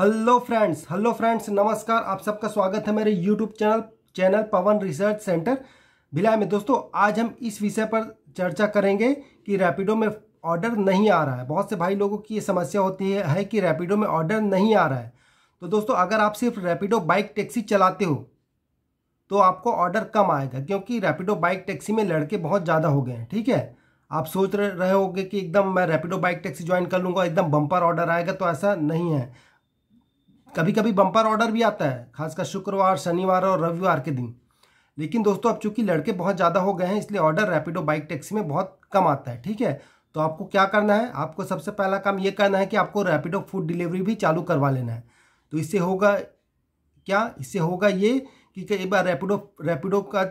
hello friends hello friends नमस्कार आप सबका स्वागत है मेरे YouTube channel channel Pawan research centre Bhilai में दोस्तों आज हम इस विषय पर चर्चा करेंगे कि रैपिडो में ऑर्डर नहीं आ रहा है बहुत से भाई लोगों की ये समस्या होती है, है कि रैपिडो में ऑर्डर नहीं आ रहा है तो दोस्तों अगर आप सिर्फ रैपिडो बाइक टैक्सी चलाते हो तो आपको ऑर्डर कम आएगा क्योंकि रैपिडो बाइक टैक्सी में लड़के बहुत ज़्यादा हो गए हैं ठीक है आप सोच रहे होंगे कि एकदम मैं रैपिडो बाइक टैक्सी ज्वाइन कर लूँगा एकदम बम्पर ऑर्डर आएगा तो ऐसा नहीं है कभी कभी बम्पर ऑर्डर भी आता है खासकर शुक्रवार शनिवार और रविवार के दिन लेकिन दोस्तों अब चूंकि लड़के बहुत ज़्यादा हो गए हैं इसलिए ऑर्डर रैपिडो बाइक टैक्सी में बहुत कम आता है ठीक है तो आपको क्या करना है आपको सबसे पहला काम ये करना है कि आपको रैपिडो फूड डिलीवरी भी चालू करवा लेना है तो इससे होगा क्या इससे होगा ये कि कई बार रैपिडो रैपिडो का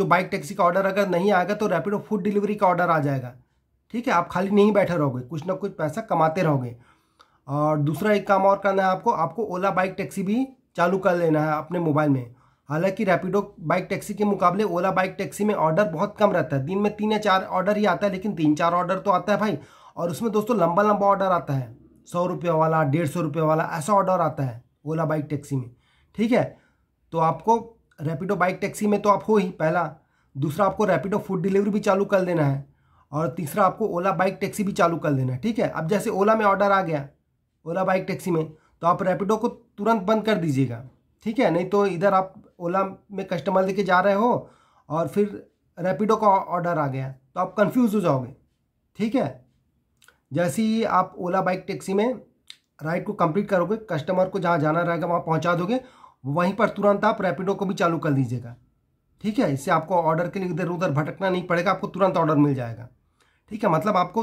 जो बाइक टैक्सी का ऑर्डर अगर नहीं आएगा तो रैपिडो फूड डिलीवरी का ऑर्डर आ जाएगा ठीक है आप खाली नहीं बैठे रहोगे कुछ ना कुछ पैसा कमाते रहोगे और दूसरा एक काम और करना है आपको आपको ओला बाइक टैक्सी भी चालू कर लेना है अपने मोबाइल में हालांकि रैपिडो बाइक टैक्सी के मुकाबले ओला बाइक टैक्सी में ऑर्डर बहुत कम रहता है दिन में तीन या चार ऑर्डर ही आता है लेकिन तीन चार ऑर्डर तो आता है भाई और उसमें दोस्तों लंबा लंबा ऑर्डर आता है सौ रुपये वाला डेढ़ सौ रुपये वाला ऐसा ऑर्डर आता है ओला बाइक टैक्सी में ठीक है तो आपको रैपिडो बाइक टैक्सी में तो आप हो ही पहला दूसरा आपको रैपिडो फूड डिलीवरी भी चालू कर देना है और तीसरा आपको ओला बाइक टैक्सी भी चालू कर देना है ठीक है अब जैसे ओला में ऑर्डर आ गया ओला बाइक टैक्सी में तो आप रैपिडो को तुरंत बंद कर दीजिएगा ठीक है नहीं तो इधर आप ओला में कस्टमर लेके जा रहे हो और फिर रैपिडो का ऑर्डर आ गया तो आप कंफ्यूज हो जाओगे ठीक है जैसे ही आप ओला बाइक टैक्सी में राइड को कंप्लीट करोगे कस्टमर को जहाँ जाना रहेगा वहाँ पहुँचा दोगे वहीं पर तुरंत आप रैपिडो को भी चालू कर दीजिएगा ठीक है इससे आपको ऑर्डर के लिए इधर उधर भटकना नहीं पड़ेगा आपको तुरंत ऑर्डर मिल जाएगा ठीक है मतलब आपको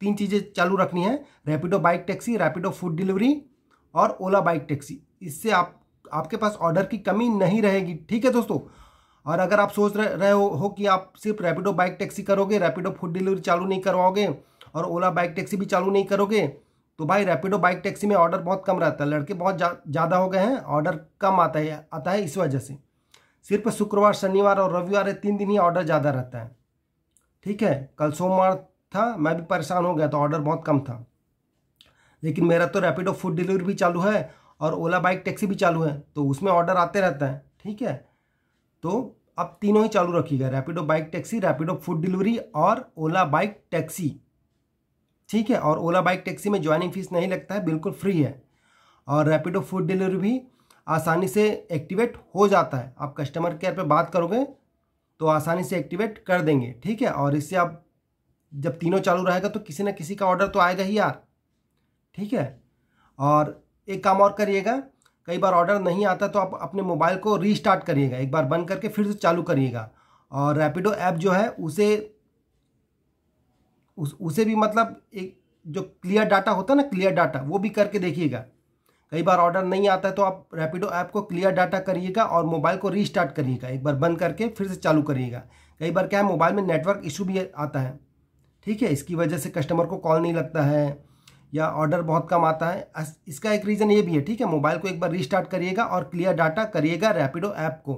तीन चीज़ें चालू रखनी है Rapido bike taxi Rapido food delivery और ओला बाइक टैक्सी इससे आप आपके पास ऑर्डर की कमी नहीं रहेगी ठीक है दोस्तों और अगर आप सोच रहे हो, हो कि आप सिर्फ रैपिडो बाइक टैक्सी करोगे रैपिडो फूड डिलीवरी चालू नहीं करवाओगे और ओला बाइक टैक्सी भी चालू नहीं करोगे तो भाई रैपिडो बाइक टैक्सी में ऑर्डर बहुत कम रहता है लड़के बहुत ज़्यादा जा, हो गए हैं ऑर्डर कम आता है आता है इस वजह से सिर्फ शुक्रवार शनिवार और रविवार तीन दिन ही ऑर्डर ज़्यादा रहता है ठीक है कल सोमवार था मैं भी परेशान हो गया था ऑर्डर बहुत कम था लेकिन मेरा तो रैपिडो फूड डिलीवरी भी चालू है और ओला बाइक टैक्सी भी चालू है तो उसमें ऑर्डर आते रहते हैं ठीक है तो अब तीनों ही चालू रखिएगा Rapido bike taxi Rapido food delivery और ओला बाइक टैक्सी ठीक है और ओला बाइक टैक्सी में ज्वाइनिंग फीस नहीं लगता है बिल्कुल फ्री है और रैपिडो फूड डिलीवरी भी आसानी से एक्टिवेट हो जाता है आप कस्टमर केयर पर बात करोगे तो आसानी से एक्टिवेट कर देंगे ठीक है और इससे आप जब तीनों चालू रहेगा तो किसी ना किसी का ऑर्डर तो आएगा ही यार ठीक है और एक काम और करिएगा कई बार ऑर्डर नहीं आता तो आप अपने मोबाइल को रीस्टार्ट करिएगा एक बार बंद करके फिर से चालू करिएगा और रैपिडो ऐप जो है उसे उस उसे भी मतलब एक जो क्लियर डाटा होता है ना क्लियर डाटा वो भी करके देखिएगा कई बार ऑर्डर नहीं आता है तो आप रैपिडो ऐप को क्लियर डाटा करिएगा और मोबाइल को रीस्टार्ट करिएगा एक बार बंद करके फिर से चालू करिएगा कई बार क्या है मोबाइल में नेटवर्क इशू भी आता है ठीक है इसकी वजह से कस्टमर को कॉल नहीं लगता है या ऑर्डर बहुत कम आता है इसका एक रीज़न ये भी है ठीक है मोबाइल को एक बार रिस्टार्ट करिएगा और क्लियर डाटा करिएगा रैपिडो ऐप को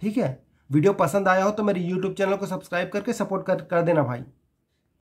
ठीक है वीडियो पसंद आया हो तो मेरे यूट्यूब चैनल को सब्सक्राइब करके सपोर्ट कर, कर देना भाई